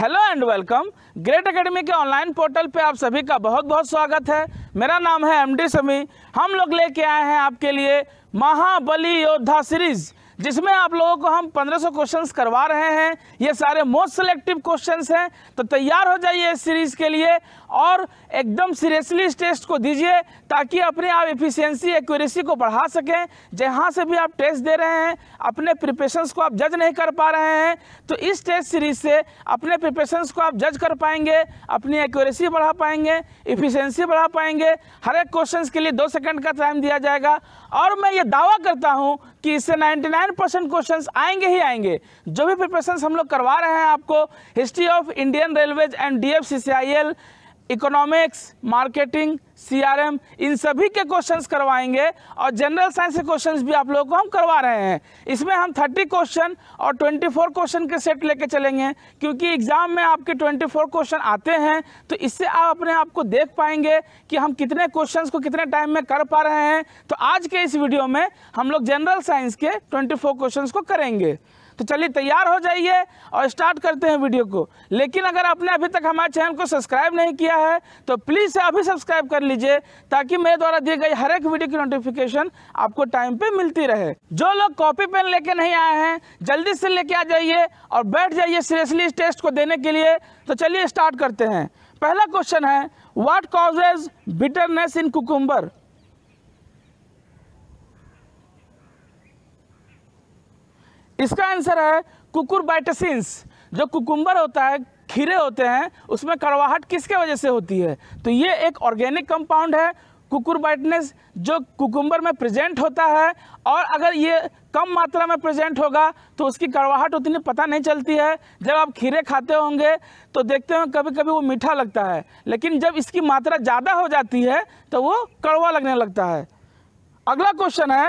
hello and welcome great academy के online portal पे आप सभी का बहुत बहुत स्वागत है मेरा नाम है एमडी समी हम लोग लेके आए हैं आपके लिए महाबली योद्धा सीरीज जिसमें आप लोगों को हम 1500 क्वेश्चंस करवा रहे हैं ये सारे मोस्ट सेलेक्टिव क्वेश्चंस हैं तो तैयार हो जाइए इस सीरीज के लिए और एकदम सीरियसली इस टेस्ट को दीजिए ताकि अपने आप एफिशिएंसी एक्यूरेसी को बढ़ा सकें जहाँ से भी आप टेस्ट दे रहे हैं अपने प्रिपरेशंस को आप जज नहीं कर पा रहे हैं तो इस टेस्ट सीरीज से अपने प्रिपरेशंस को आप जज कर पाएंगे अपनी एक्यूरेसी बढ़ा पाएंगे इफिशियंसी बढ़ा पाएंगे हर एक क्वेश्चन के लिए दो सेकेंड का टाइम दिया जाएगा और मैं ये दावा करता हूँ कि इससे नाइन्टी हंड्रेड परसेंट क्वेश्चन आएंगे ही आएंगे जो भी प्रिपरेशन हम लोग करवा रहे हैं आपको history of Indian railways and D F C C I L economics marketing CRM इन सभी के क्वेश्चंस करवाएंगे और जनरल साइंस के क्वेश्चंस भी आप लोगों को हम करवा रहे हैं इसमें हम 30 क्वेश्चन और 24 क्वेश्चन के सेट लेके चलेंगे क्योंकि एग्ज़ाम में आपके 24 क्वेश्चन आते हैं तो इससे आप अपने आप को देख पाएंगे कि हम कितने क्वेश्चंस को कितने टाइम में कर पा रहे हैं तो आज के इस वीडियो में हम लोग जनरल साइंस के ट्वेंटी क्वेश्चन को करेंगे तो चलिए तैयार हो जाइए और स्टार्ट करते हैं वीडियो को लेकिन अगर आपने अभी तक हमारे चैनल को सब्सक्राइब नहीं किया है तो प्लीज़ अभी सब्सक्राइब कर लीजिए ताकि मेरे द्वारा दी गई हर एक वीडियो की नोटिफिकेशन आपको टाइम पे मिलती रहे जो लोग कॉपी पेन लेके नहीं आए हैं जल्दी से लेके आ जाइए और बैठ जाइए सीरियसली इस टेस्ट को देने के लिए तो चलिए स्टार्ट करते हैं पहला क्वेश्चन है what causes bitterness in cucumber इसका आंसर है कुकुरबाइटसिन्स जो कुकुम्बर होता है खीरे होते हैं उसमें कड़वाहट किसके वजह से होती है तो ये एक ऑर्गेनिक कंपाउंड है कुकुरबाइटनेस जो कुकुम्बर में प्रेजेंट होता है और अगर ये कम मात्रा में प्रेजेंट होगा तो उसकी कड़वाहट उतनी पता नहीं चलती है जब आप खीरे खाते होंगे तो देखते हैं कभी कभी वो मीठा लगता है लेकिन जब इसकी मात्रा ज़्यादा हो जाती है तो वो कड़वा लगने लगता है अगला क्वेश्चन है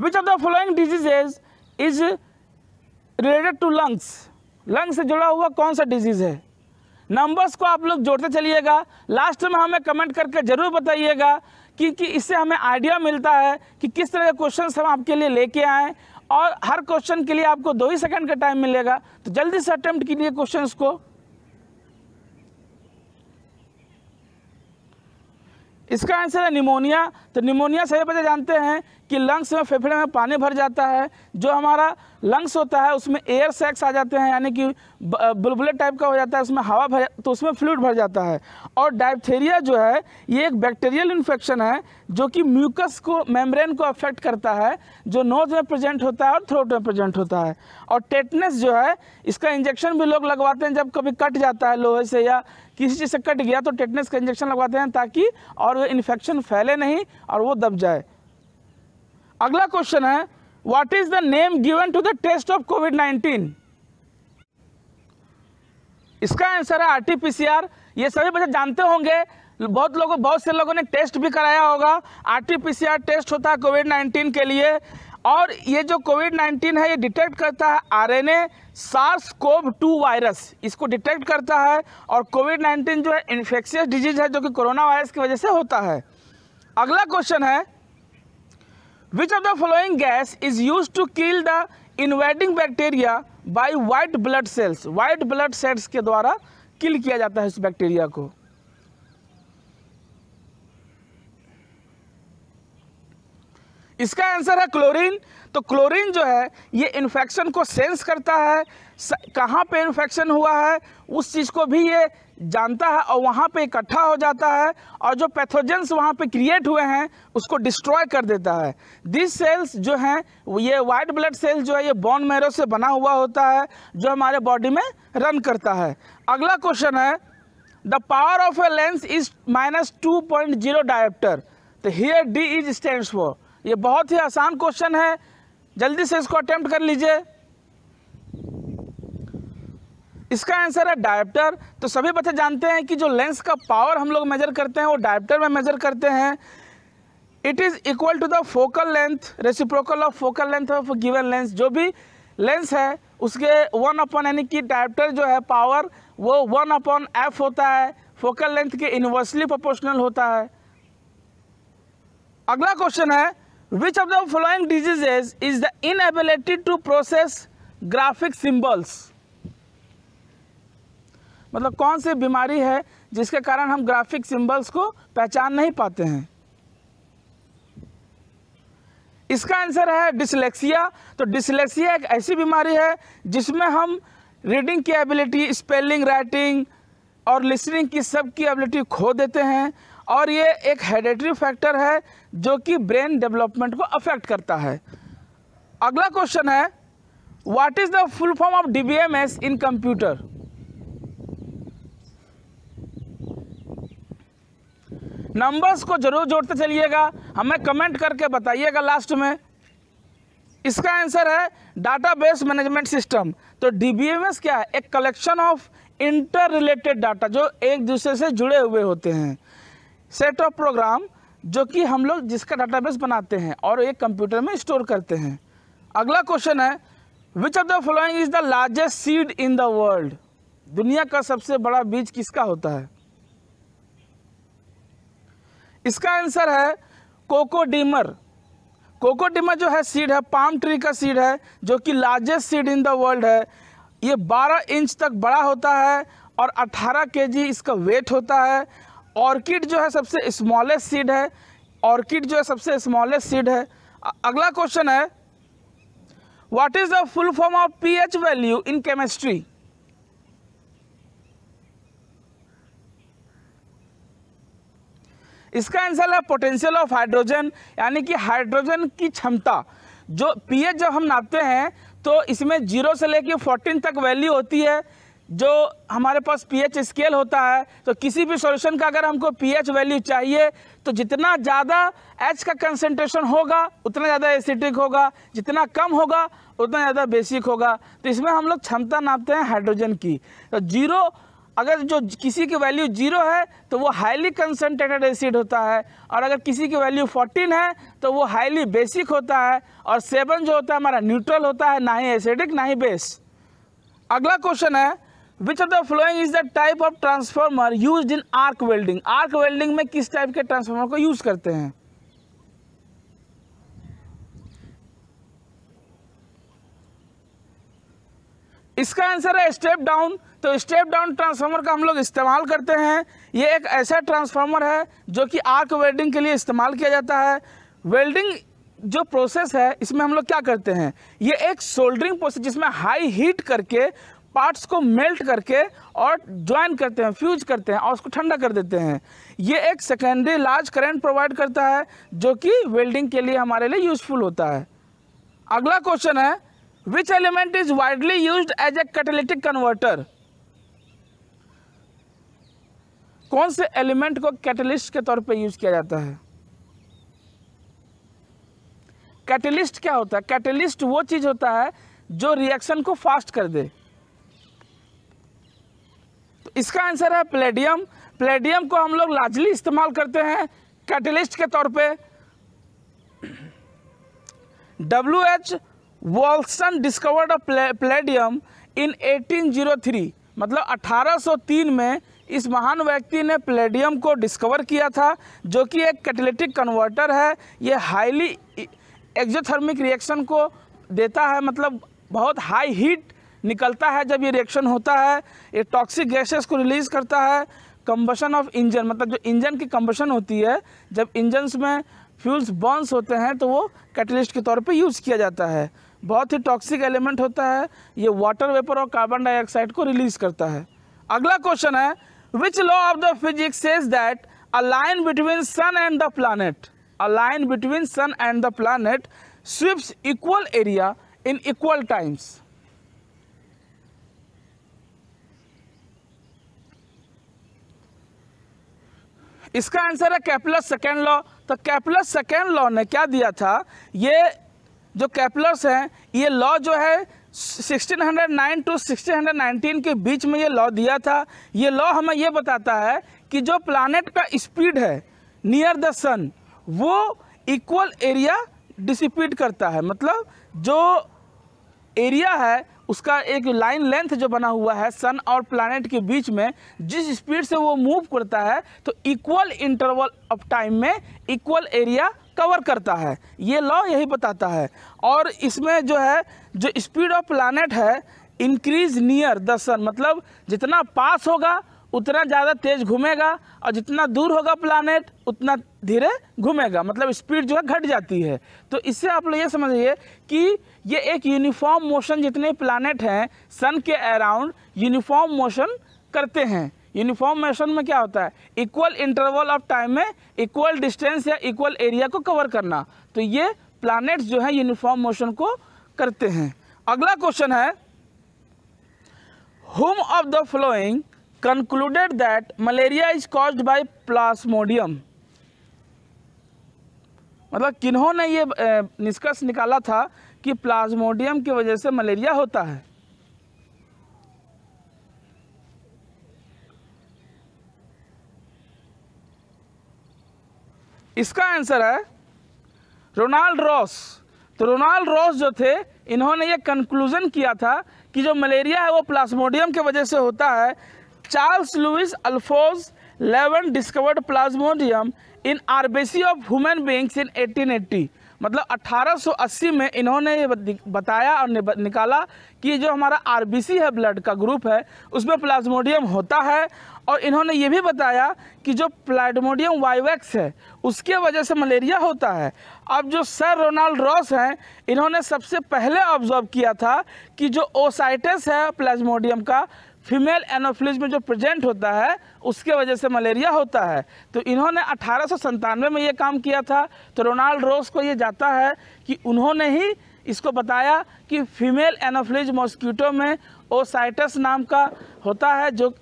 which of the following diseases is related to lungs lungs से जुड़ा हुआ कौन सा डिजीज़ है नंबर्स को आप लोग जोड़ते चलिएगा लास्ट में हमें कमेंट करके ज़रूर बताइएगा कि, कि इससे हमें आइडिया मिलता है कि किस तरह के क्वेश्चन हम आपके लिए लेके आए और हर क्वेश्चन के लिए आपको दो ही सेकंड का टाइम मिलेगा तो जल्दी से अटेम्प्ट कीजिए क्वेश्चंस को इसका आंसर है निमोनिया तो निमोनिया सही बच्चे जानते हैं कि लंग्स में फेफड़े में पानी भर जाता है जो हमारा लंग्स होता है उसमें एयर सैक्स आ जाते हैं यानी कि बुलबुलेट टाइप का हो जाता है उसमें हवा भर तो उसमें फ्लूड भर जाता है और डायप्थेरिया जो है ये एक बैक्टीरियल इन्फेक्शन है जो कि म्यूकस को मेम्ब्रेन को अफेक्ट करता है जो नोज में प्रजेंट होता है और थ्रोट में प्रजेंट होता है और टेटनेस जो है इसका इंजेक्शन भी लोग लगवाते हैं जब कभी कट जाता है लोहे से या किसी चीज़ से कट गया तो टेटनेस का इंजेक्शन लगवाते हैं ताकि और वो इन्फेक्शन फैले नहीं और वो दब जाए अगला क्वेश्चन है what is the name given to the test of COVID nineteen इसका आंसर है आरटीपीसीआर ये सभी बच्चे जानते होंगे बहुत लोगों बहुत से लोगों ने टेस्ट भी कराया होगा आरटीपीसीआर टेस्ट होता है कोविड नाइन्टीन के लिए और ये जो कोविड नाइन्टीन है ये डिटेक्ट करता है RNA SARS CoV two virus इसको डिटेक्ट करता है और कोविड नाइन्टीन जो है इन्फेक्शियस डिजीज है जो कि कोरोना वायरस की वजह से होता है अगला क्वेश्चन है which of the following gas is use to kill the invading bacteria by white blood cells white blood cells के द्वारा किल किया जाता है इस बैक्टीरिया को इसका आंसर है क्लोरीन तो क्लोरीन जो है ये इन्फेक्शन को सेंस करता है कहाँ पे इन्फेक्शन हुआ है उस चीज़ को भी ये जानता है और वहाँ पे इकट्ठा हो जाता है और जो पैथोजेंस वहाँ पे क्रिएट हुए हैं उसको डिस्ट्रॉय कर देता है दिस सेल्स जो हैं ये वाइट ब्लड सेल्स जो है ये बॉन मेरो से बना हुआ होता है जो हमारे बॉडी में रन करता है अगला क्वेश्चन है the power of a lens is minus two point zero diopter तो here D is stand for ये बहुत ही आसान क्वेश्चन है जल्दी से इसको अटैम्प्ट कर लीजिए इसका आंसर है डायप्टर तो सभी बच्चे जानते हैं कि जो लेंस का पावर हम लोग मेजर करते हैं वो डायप्टर में मेजर करते हैं it is equal to the focal length reciprocal of focal length of given lens जो भी लेंस है उसके वन अपॉन यानी कि डायप्टर जो है पावर वो वन अपॉन एफ होता है फोकल लेंथ के इनवर्सली प्रोपोर्शनल होता है अगला क्वेश्चन है which of the following diseases is the inability to process graphic symbols मतलब कौन सी बीमारी है जिसके कारण हम ग्राफिक सिंबल्स को पहचान नहीं पाते हैं इसका आंसर है डिसलेक्सिया तो डिसलेक्सिया एक ऐसी बीमारी है जिसमें हम रीडिंग की एबिलिटी स्पेलिंग राइटिंग और लिसनिंग की सब की एबिलिटी खो देते हैं और ये एक हेडेटरी फैक्टर है जो कि ब्रेन डेवलपमेंट को अफेक्ट करता है अगला क्वेश्चन है what is the full form of D in computer numbers को ज़रूर जोड़ते चलिएगा हमें कमेंट करके बताइएगा लास्ट में इसका आंसर है डाटाबेस मैनेजमेंट सिस्टम तो डीबीएमएस क्या है एक collection of interrelated data जो एक दूसरे से जुड़े हुए होते हैं सेट ऑफ प्रोग्राम जो कि हम लोग जिसका डाटाबेस बनाते हैं और एक कंप्यूटर में स्टोर करते हैं अगला क्वेश्चन है which of the following is the largest seed in the world दुनिया का सबसे बड़ा बीज किसका होता है इसका आंसर है कोकोडीमर कोकोडीमर जो है सीड है पाम ट्री का सीड है जो कि largest seed in the world है ये 12 इंच तक बड़ा होता है और 18 जी इसका वेट होता है ऑर्किड जो है सबसे स्मॉलेस्ट सीड है ऑर्किड जो है सबसे स्मॉलेस्ट सीड है अगला क्वेश्चन है what is the full form of pH value in chemistry इसका आंसर है पोटेंशियल ऑफ हाइड्रोजन यानी कि हाइड्रोजन की क्षमता जो पीएच जब हम नापते हैं तो इसमें जीरो से लेकर फोर्टीन तक वैल्यू होती है जो हमारे पास पीएच स्केल होता है तो किसी भी सॉल्यूशन का अगर हमको पीएच वैल्यू चाहिए तो जितना ज़्यादा एच का कंसंट्रेशन होगा उतना ज़्यादा एसिटिक होगा जितना कम होगा उतना ज़्यादा बेसिक होगा तो इसमें हम लोग क्षमता नापते हैं हाइड्रोजन की तो जीरो अगर जो किसी की वैल्यू जीरो है तो वो हाईली कंसनट्रेटेड एसिड होता है और अगर किसी की वैल्यू फोर्टीन है तो वो हाईली बेसिक होता है और सेवन जो होता है हमारा न्यूट्रल होता है ना ही एसिडिक ना ही बेस अगला क्वेश्चन है which of the following is the type of transformer use in arc welding arc welding में किस टाइप के ट्रांसफार्मर को यूज़ करते हैं इसका आंसर है स्टेप डाउन तो स्टेप डाउन ट्रांसफार्मर का हम लोग इस्तेमाल करते हैं ये एक ऐसा ट्रांसफार्मर है जो कि आर्क वेल्डिंग के लिए इस्तेमाल किया जाता है वेल्डिंग जो प्रोसेस है इसमें हम लोग क्या करते हैं ये एक सोल्डरिंग प्रोसेस जिसमें हाई हीट करके पार्ट्स को मेल्ट करके और ज्वाइन करते हैं फ्यूज करते हैं और उसको ठंडा कर देते हैं ये एक सेकेंडरी लार्ज करंट प्रोवाइड करता है जो कि वेल्डिंग के लिए हमारे लिए यूजफुल होता है अगला क्वेश्चन है which element is widely used as a catalytic converter कौन से एलिमेंट को कैटलिस्ट के तौर पे यूज किया जाता है कैटलिस्ट क्या होता है कैटलिस्ट वो चीज होता है जो रिएक्शन को फास्ट कर दे तो इसका आंसर है प्लेडियम प्लेडियम को हम लोग लार्जली इस्तेमाल करते हैं कैटलिस्ट के तौर पे W H Wollaston discovered palladium in 1803 मतलब 1803 में इस महान व्यक्ति ने प्लेडियम को डिस्कवर किया था जो कि एक कैटलिटिक कन्वर्टर है ये हाईली एक्जोथर्मिक रिएक्शन को देता है मतलब बहुत हाई हीट निकलता है जब ये रिएक्शन होता है ये टॉक्सिक गैसेस को रिलीज़ करता है कम्बशन ऑफ इंजन मतलब जो इंजन की कम्बशन होती है जब इंजन्स में फ्यूल्स बॉन्स होते हैं तो वो कैटलिस्ट के तौर पे यूज़ किया जाता है बहुत ही टॉक्सिक एलिमेंट होता है ये वाटर वेपर और कार्बन डाइऑक्साइड को रिलीज करता है अगला क्वेश्चन है which law of the physics says that a line between sun and the planet a line between sun and the planet sweeps equal area in equal times इसका answer है Kepler's second law तो कैप्लस second law ने क्या दिया था ये जो Kepler's हैं ये लॉ जो है 1609 टू 1619 के बीच में ये लॉ दिया था ये लॉ हमें ये बताता है कि जो प्लानट का स्पीड है नियर द सन वो इक्वल एरिया डिसिपीट करता है मतलब जो एरिया है उसका एक लाइन लेंथ जो बना हुआ है सन और प्लानट के बीच में जिस स्पीड से वो मूव करता है तो इक्वल इंटरवल ऑफ टाइम में इक्वल एरिया कवर करता है ये लॉ यही बताता है और इसमें जो है जो स्पीड ऑफ प्लानट है इंक्रीज नियर द सन मतलब जितना पास होगा उतना ज़्यादा तेज़ घूमेगा और जितना दूर होगा प्लानट उतना धीरे घूमेगा मतलब स्पीड जो है घट जाती है तो इससे आप लोग ये समझिए कि ये एक यूनिफॉर्म मोशन जितने प्लानट हैं सन के अराउंड यूनिफॉर्म मोशन करते हैं यूनिफॉर्म मेशन में क्या होता है इक्वल इंटरवल ऑफ टाइम में इक्वल डिस्टेंस या इक्वल एरिया को कवर करना तो ये प्लानट्स जो है यूनिफॉर्म मोशन को करते हैं अगला क्वेश्चन है whom of the following concluded that malaria is cause by plasmodium मतलब किन्होंने ये निष्कर्ष निकाला था कि प्लाज्मोडियम की वजह से मलेरिया होता है इसका आंसर है रोनाल्ड रॉस तो रोनाल्ड रॉस जो थे इन्होंने ये कंक्लूजन किया था कि जो मलेरिया है वो प्लाज्मोडियम के वजह से होता है Charles Louis Alphonse Laveran discovered plasmodium in RBCs of human beings in 1880 मतलब 1880 में इन्होंने ये बताया और निकाला कि जो हमारा आरबीसी है ब्लड का ग्रुप है उसमें प्लाज्मोडियम होता है और इन्होंने ये भी बताया कि जो प्लाडमोडियम वाइवैक्स है उसके वजह से मलेरिया होता है अब जो सर रोनाल्ड रॉस हैं इन्होंने सबसे पहले ऑब्जर्व किया था कि जो ओसाइटस है प्लाज्मोडियम का फीमेल एनोफिलिज में जो प्रेजेंट होता है उसके वजह से मलेरिया होता है तो इन्होंने अठारह में ये काम किया था तो रोनाल्ड रोस को ये जाता है कि उन्होंने ही इसको बताया कि फीमेल एनोफिलिज मॉस्क्यूटो में ओसाइटस नाम का होता है जो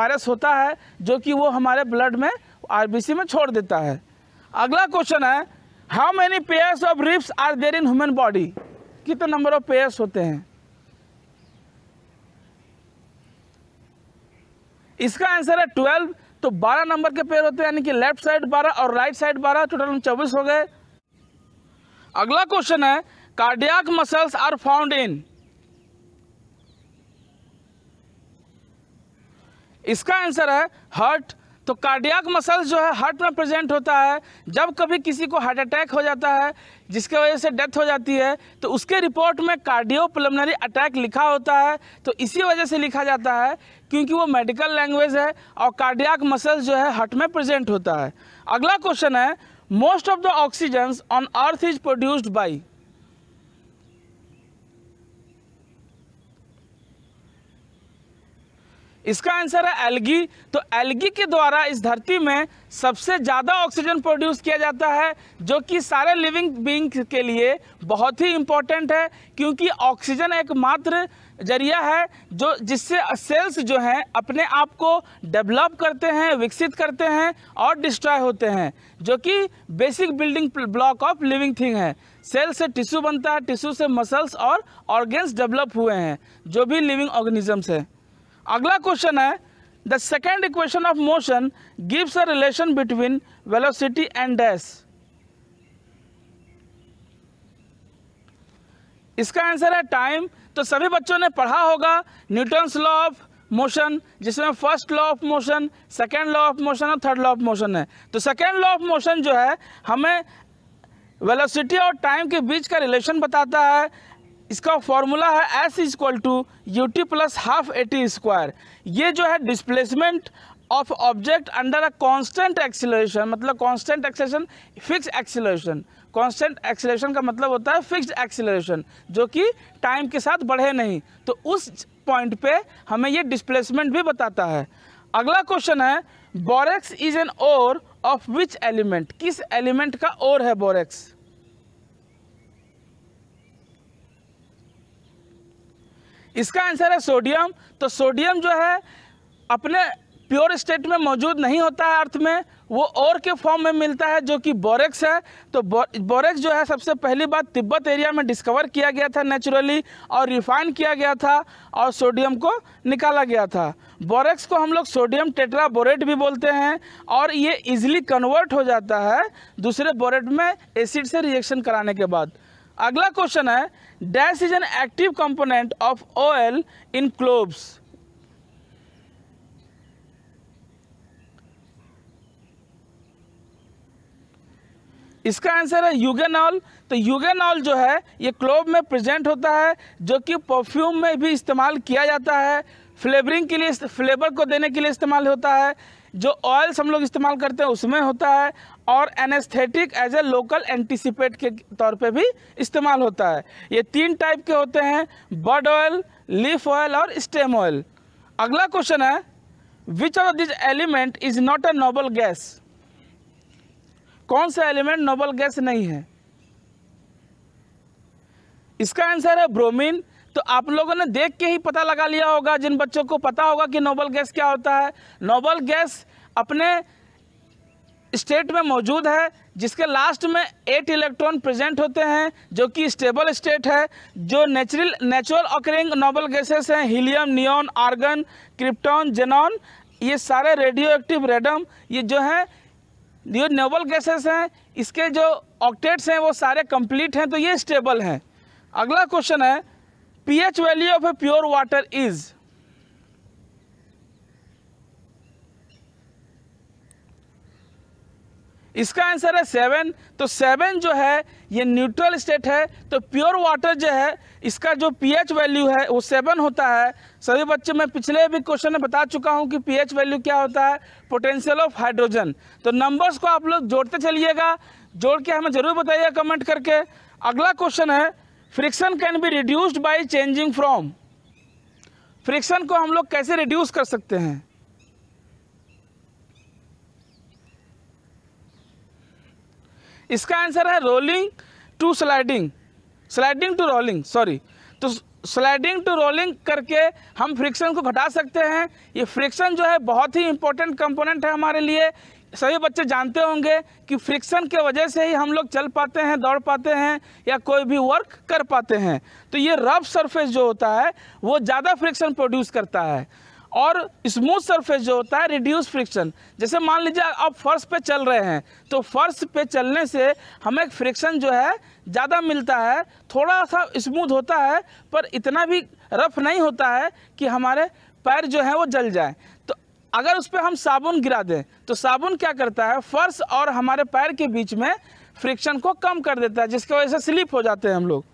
वायरस होता है जो कि वो हमारे ब्लड में आरबीसी में छोड़ देता है अगला क्वेश्चन है how many pairs of ribs are there in human body कितने नंबर ऑफ पेयर्स होते हैं इसका आंसर है ट्वेल्व तो बारह नंबर के पेयर होते हैं यानी कि लेफ्ट साइड बारह और राइट साइड बारह टोटल हम चौबीस हो गए अगला क्वेश्चन है cardiac muscles are found in इसका आंसर है हार्ट तो कार्डियक मसल जो है हार्ट में प्रेजेंट होता है जब कभी किसी को हार्ट अटैक हो जाता है जिसके वजह से डेथ हो जाती है तो उसके रिपोर्ट में कार्डियो अटैक लिखा होता है तो इसी वजह से लिखा जाता है क्योंकि वो मेडिकल लैंग्वेज है और कार्डियक मसल जो है हार्ट में प्रेजेंट होता है अगला क्वेश्चन है most of the oxygens on earth is produced by इसका आंसर है एलगी तो एलगी के द्वारा इस धरती में सबसे ज़्यादा ऑक्सीजन प्रोड्यूस किया जाता है जो कि सारे लिविंग बींग के लिए बहुत ही इम्पोर्टेंट है क्योंकि ऑक्सीजन एकमात्र जरिया है जो जिससे सेल्स जो हैं अपने आप को डेवलप करते हैं विकसित करते हैं और डिस्ट्रॉय होते हैं जो कि basic building block of living thing है सेल से टिश्यू बनता है टिश्यू से मसल्स और ऑर्गेन्स डेवलप हुए हैं जो भी लिविंग ऑर्गेनिजम्स हैं अगला क्वेश्चन है the second equation of motion gives a relation between velocity and dash इसका आंसर है टाइम तो सभी बच्चों ने पढ़ा होगा न्यूटन्स लॉ ऑफ मोशन जिसमें first law of motion second law of motion और थर्ड लॉ ऑफ मोशन है तो सेकेंड लॉ ऑफ मोशन जो है हमें वेलोसिटी और टाइम के बीच का रिलेशन बताता है इसका फॉर्मूला है S equal to u t plus half a t square ये जो है displacement of object under a constant acceleration मतलब constant acceleration fix acceleration constant acceleration का मतलब होता है फिक्स एक्सीलरेशन जो कि टाइम के साथ बढ़े नहीं तो उस पॉइंट पे हमें ये डिस्प्लेसमेंट भी बताता है अगला क्वेश्चन है borax is an ore of which element किस एलिमेंट का ओर है बोरेक्स इसका आंसर है सोडियम तो सोडियम जो है अपने प्योर स्टेट में मौजूद नहीं होता है अर्थ में वो और के फॉर्म में मिलता है जो कि बोरेक्स है तो बोरेक्स जो है सबसे पहली बात तिब्बत एरिया में डिस्कवर किया गया था नेचुरली और रिफाइन किया गया था और सोडियम को निकाला गया था बोरेक्स को हम लोग सोडियम बोरेट भी बोलते हैं और ये इजिली कन्वर्ट हो जाता है दूसरे बोरेट में एसिड से रिएक्शन कराने के बाद अगला क्वेश्चन है dash is an active component of oil in cloves इसका आंसर है यूगेनॉल तो यूगेनॉल जो है ये क्लोब में प्रेजेंट होता है जो कि परफ्यूम में भी इस्तेमाल किया जाता है फ्लेवरिंग के लिए फ्लेवर को देने के लिए इस्तेमाल होता है जो ऑयल्स हम लोग इस्तेमाल करते हैं उसमें होता है और anaesthetic as a local antiseptic के तौर पे भी इस्तेमाल होता है ये तीन टाइप के होते हैं बर्ड ऑयल लीफ ऑयल और स्टेम ऑयल अगला क्वेश्चन है which of this element is not a noble gas कौन सा एलिमेंट नोबल गैस नहीं है इसका आंसर है ब्रोमीन तो आप लोगों ने देख के ही पता लगा लिया होगा जिन बच्चों को पता होगा कि नोबल गैस क्या होता है नोबल गैस अपने स्टेट में मौजूद है जिसके लास्ट में एट इलेक्ट्रॉन प्रेजेंट होते हैं जो कि स्टेबल स्टेट है जो natural natural occurring noble gases हैं helium neon argon krypton xenon ये सारे रेडियो एक्टिव रेडम ये जो हैं जो नोबल गैसेस हैं इसके जो ऑक्टेट्स हैं वो सारे कंप्लीट हैं तो ये स्टेबल हैं अगला क्वेश्चन है P value of a pure water is इसका आंसर है सेवन तो सेवन जो है ये न्यूट्रल स्टेट है तो प्योर वाटर जो है इसका जो पीएच वैल्यू है वो सेवन होता है सभी बच्चे मैं पिछले भी क्वेश्चन में बता चुका हूँ कि पीएच वैल्यू क्या होता है पोटेंशियल ऑफ हाइड्रोजन तो नंबर्स को आप लोग जोड़ते चलिएगा जोड़ के हमें ज़रूर बताइएगा कमेंट करके अगला क्वेश्चन है friction can be reduced by changing from friction को हम लोग कैसे रिड्यूस कर सकते हैं इसका आंसर है rolling to sliding sliding to rolling sorry तो स्लाइडिंग टू रोलिंग करके हम फ्रिक्शन को घटा सकते हैं ये फ्रिक्शन जो है बहुत ही इंपॉर्टेंट कंपोनेंट है हमारे लिए सभी बच्चे जानते होंगे कि फ्रिक्शन के वजह से ही हम लोग चल पाते हैं दौड़ पाते हैं या कोई भी वर्क कर पाते हैं तो ये रफ सरफेस जो होता है वो ज़्यादा फ्रिक्शन प्रोड्यूस करता है और स्मूथ सरफेस जो होता है रिड्यूस फ्रिक्शन जैसे मान लीजिए आप फर्श पे चल रहे हैं तो फर्श पे चलने से हमें फ्रिक्शन जो है ज़्यादा मिलता है थोड़ा सा स्मूथ होता है पर इतना भी रफ नहीं होता है कि हमारे पैर जो है वो जल जाए तो अगर उस पर हम साबुन गिरा दें तो साबुन क्या करता है फर्श और हमारे पैर के बीच में फ्रिक्शन को कम कर देता है जिसकी वजह से स्लिप हो जाते हैं हम लोग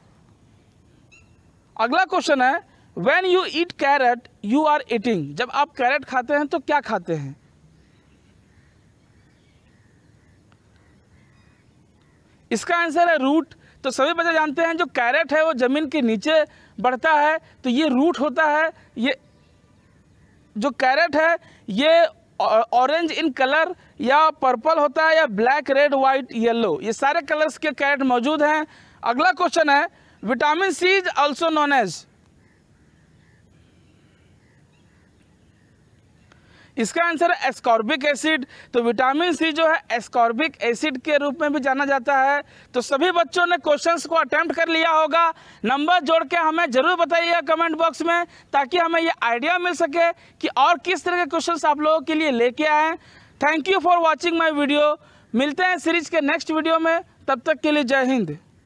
अगला क्वेश्चन है when you eat carrot you are eating जब आप कैरेट खाते हैं तो क्या खाते हैं इसका आंसर है रूट तो सभी बच्चे जानते हैं जो कैरेट है वो ज़मीन के नीचे बढ़ता है तो ये रूट होता है ये जो कैरेट है ये ऑरेंज इन कलर या पर्पल होता है या ब्लैक रेड वाइट येलो ये सारे कलर्स के कैरेट मौजूद हैं अगला क्वेश्चन है vitamin C is also known as इसका आंसर है एस्कॉर्बिक एसिड तो विटामिन सी जो है एस्कॉर्बिक एसिड के रूप में भी जाना जाता है तो सभी बच्चों ने क्वेश्चंस को अटैम्प्ट कर लिया होगा नंबर जोड़ के हमें ज़रूर बताइएगा कमेंट बॉक्स में ताकि हमें ये आइडिया मिल सके कि और किस तरह के क्वेश्चन आप लोगों के लिए लेके आएँ thank you for watching my video मिलते हैं सीरीज के नेक्स्ट वीडियो में तब तक के लिए जय हिंद